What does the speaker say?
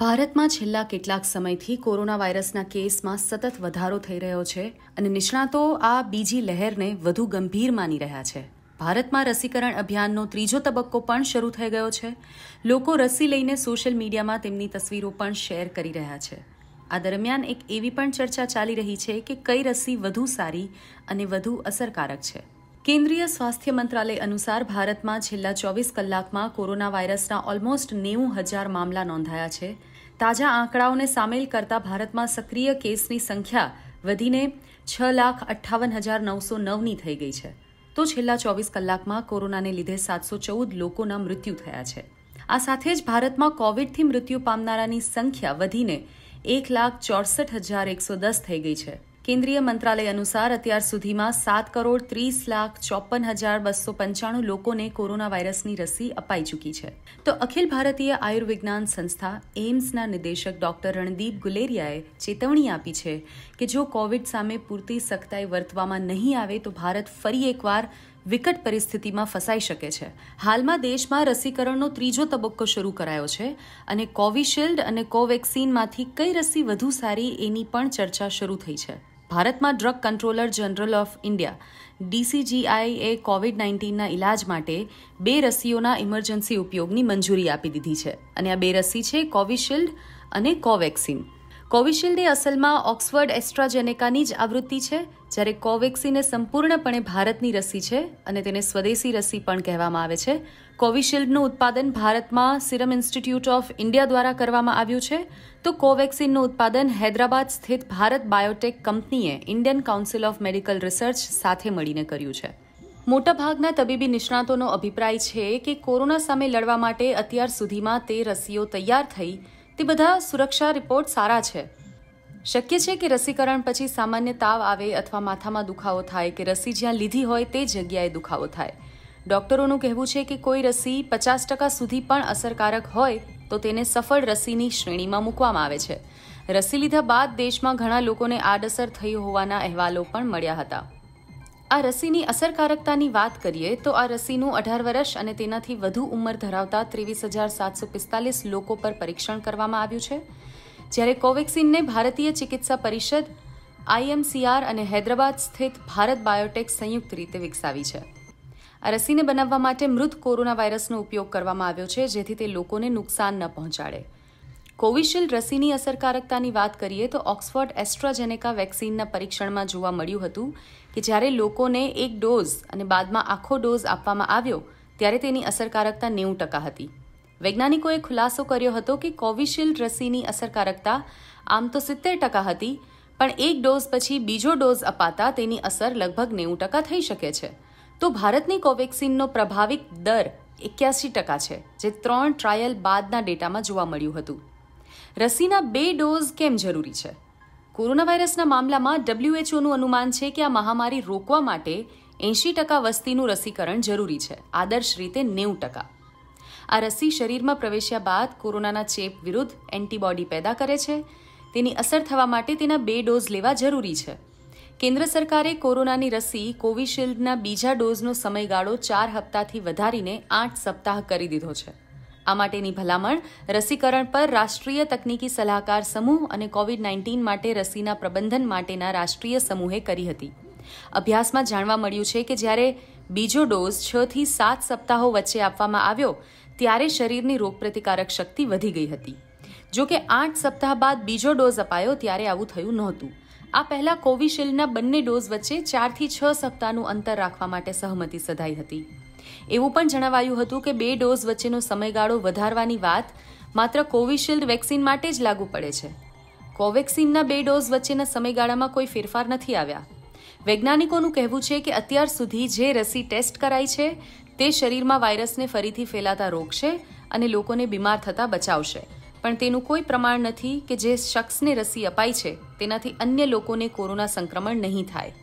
ભારતમાં છેલ્લા કેટલાક સમયથી કોરોના વાયરસના કેસમાં સતત વધારો થઈ રહ્યો છે અને નિષ્ણાતો આ બીજી લહેરને વધુ ગંભીર માની રહ્યા છે ભારતમાં રસીકરણ અભિયાનનો ત્રીજો તબક્કો પણ શરૂ થઈ ગયો છે લોકો રસી લઈને સોશિયલ મીડિયામાં તેમની તસવીરો પણ શેર કરી રહ્યા છે આ દરમિયાન એક એવી પણ ચર્ચા ચાલી રહી છે કે કઈ રસી વધુ સારી અને વધુ અસરકારક છે કેન્દ્રીય સ્વાસ્થ્ય મંત્રાલય અનુસાર ભારતમાં છેલ્લા ચોવીસ કલાકમાં કોરોના વાયરસના ઓલમોસ્ટ નેવું હજાર મામલા નોંધાયા છે તાજા આંકડાઓને સામેલ કરતા ભારતમાં સક્રિય કેસની સંખ્યા વધીને છ લાખ અઠ્ઠાવન હજાર નવસો નવની થઈ ગઈ છે તો છેલ્લા ચોવીસ કલાકમાં કોરોનાને લીધે સાતસો ચૌદ લોકોના મૃત્યુ થયા છે આ સાથે જ ભારતમાં કોવિડથી મૃત્યુ પામનારાની સંખ્યા વધીને એક લાખ ચોસઠ હજાર એકસો દસ થઈ ગઈ છે કેન્દ્રીય મંત્રાલય અનુસાર અત્યાર સુધીમાં સાત કરોડ ત્રીસ લાખ ચોપન હજાર બસો પંચાણું લોકોને કોરોના વાયરસની રસી અપાઈ ચૂકી છે તો અખિલ ભારતીય આયુર્વિજ્ઞાન સંસ્થા એમ્સના નિદેશક ડોક્ટર રણદીપ ગુલેરિયાએ ચેતવણી આપી છે કે જો કોવિડ સામે પૂરતી સખ્તાઈ વર્તવામાં નહીં આવે તો ભારત ફરી એકવાર વિકટ પરિસ્થિતિમાં ફસાઈ શકે છે હાલમાં દેશમાં રસીકરણનો ત્રીજો તબક્કો શરૂ કરાયો છે અને કોવિશિલ્ડ અને કોવેક્સિનમાંથી કઈ રસી વધુ સારી એની પણ ચર્ચા શરૂ થઈ છે ભારતમાં drug controller general of India ડીસીજીઆઈએ કોવિડ નાઇન્ટીનના ઇલાજ માટે બે રસીઓના ઇમરજન્સી ઉપયોગની મંજૂરી આપી દીધી છે અને આ બે રસી છે કોવિશિલ્ડ અને કોવેક્સિન કોવિશિલ્ડની અસલમાં ઓક્સફર્ડ એસ્ટ્રાજેનેકાની જ આવૃત્તિ છે જ્યારે કોવેક્સિન એ સંપૂર્ણપણે ભારતની રસી છે અને તેને સ્વદેશી રસી પણ કહેવામાં આવે છે કોવિશિલ્ડનું ઉત્પાદન ભારતમાં સિરમ ઇન્સ્ટિટ્યૂટ ઓફ ઇન્ડિયા દ્વારા કરવામાં આવ્યું છે તો કોવેક્સિનનું ઉત્પાદન હૈદરાબાદ સ્થિત ભારત બાયોટેક કંપનીએ Indian council of medical research સાથે મળીને કર્યું છે મોટાભાગના તબીબી નિષ્ણાતોનો અભિપ્રાય છે કે કોરોના સામે લડવા માટે અત્યાર સુધીમાં તે રસીઓ તૈયાર થઈ તે બધા સુરક્ષા રિપોર્ટ સારા છે શક્ય છે કે રસીકરણ પછી સામાન્ય તાવ આવે અથવા માથામાં દુખાવો થાય કે રસી જ્યાં લીધી હોય તે જગ્યાએ દુખાવો થાય ડોક્ટરોનું કહેવું છે કે કોઈ રસી પચાસ ટકા સુધી પણ અસરકારક હોય તો તેને સફળ રસીની શ્રેણીમાં મૂકવામાં આવે છે રસી લીધા બાદ દેશમાં ઘણા લોકોને આડઅસર થઈ હોવાના અહેવાલો પણ મળ્યા હતા આ રસીની અસરકારકતાની વાત કરીએ તો આ રસીનું અઢાર વર્ષ અને તેનાથી વધુ ઉંમર ધરાવતા ત્રેવીસ હજાર સાતસો પિસ્તાલીસ લોકો પર પરીક્ષણ કરવામાં આવ્યું છે જ્યારે કોવેક્સિનને ભારતીય ચિકિત્સા પરિષદ આઈએમસીઆર અને હૈદરાબાદ સ્થિત ભારત બાયોટેક સંયુક્ત રીતે વિકસાવી છે આ રસીને બનાવવા માટે મૃત કોરોના વાયરસનો ઉપયોગ કરવામાં આવ્યો છે જેથી તે લોકોને નુકસાન ન પહોંચાડે કોવિશિલ્ડ રસીની અસરકારકતાની વાત કરીએ તો ઓક્સફર્ડ એસ્ટ્રાજેનેકા વેક્સિનના પરીક્ષણમાં જોવા મળ્યું હતું કે જ્યારે લોકોને એક ડોઝ અને બાદમાં આખો ડોઝ આપવામાં આવ્યો ત્યારે તેની અસરકારકતા નેવું ટકા હતી વૈજ્ઞાનિકોએ ખુલાસો કર્યો હતો કે કોવિશિલ્ડ રસીની અસરકારકતા આમ તો સિત્તેર ટકા હતી પણ એક ડોઝ પછી બીજો ડોઝ અપાતા તેની અસર લગભગ નેવું ટકા થઈ શકે છે તો ભારતની કોવેક્સિનનો પ્રભાવિક દર એક્યાસી ટકા છે જે ત્રણ ટ્રાયલ બાદના ડેટામાં જોવા મળ્યું હતું રસીના બે ડોઝ કેમ જરૂરી છે કોરોના વાયરસના મામલામાં ડબ્લ્યુએચઓનું અનુમાન છે કે આ મહામારી રોકવા માટે એંશી ટકા વસ્તીનું રસીકરણ જરૂરી છે આદર્શ રીતે નેવું ટકા આ રસી શરીરમાં પ્રવેશ્યા બાદ કોરોનાના ચેપ વિરુદ્ધ એન્ટીબોડી પેદા કરે છે તેની અસર થવા માટે તેના બે ડોઝ લેવા જરૂરી છે કેન્દ્ર સરકારે કોરોનાની રસી કોવિશિલ્ડના બીજા ડોઝનો સમયગાળો ચાર હપ્તાથી વધારીને આઠ સપ્તાહ કરી દીધો છે આ માટેની ભલામણ રસીકરણ પર રાષ્ટ્રીય તકનીકી સલાહકાર સમૂહ અને કોવિડ નાઇન્ટીન માટે રસીના પ્રબંધન માટેના રાષ્ટ્રીય સમૂહે કરી હતી અભ્યાસમાં જાણવા મળ્યું છે કે જ્યારે બીજો ડોઝ છ થી સાત સપ્તાહો વચ્ચે આપવામાં આવ્યો ત્યારે શરીરની રોગપ્રતિકારક શક્તિ વધી ગઈ હતી જો કે આઠ સપ્તાહ બાદ બીજો ડોઝ અપાયો ત્યારે આવું થયું નહોતું આ પહેલા કોવિશિલ્ડના બંને ડોઝ વચ્ચે ચારથી છ સપ્તાહનું અંતર રાખવા માટે સહમતી સધાઈ હતી એવું પણ જણાવાયું હતું કે બે ડોઝ વચ્ચેનો સમયગાળો વધારવાની વાત માત્ર કોવિશિલ્ડ વેક્સિન માટે જ લાગુ પડે છે કોવેક્સિનના બે ડોઝ વચ્ચેના સમયગાળામાં કોઈ ફેરફાર નથી આવ્યા વૈજ્ઞાનિકોનું કહેવું છે કે અત્યાર સુધી જે રસી ટેસ્ટ કરાઈ છે તે શરીરમાં વાયરસને ફરીથી ફેલાતા રોકશે અને લોકોને બીમાર થતા બચાવશે પણ તેનું કોઈ પ્રમાણ નથી કે જે શખ્સને રસી અપાઈ છે તેનાથી અન્ય લોકોને કોરોના સંક્રમણ નહીં થાય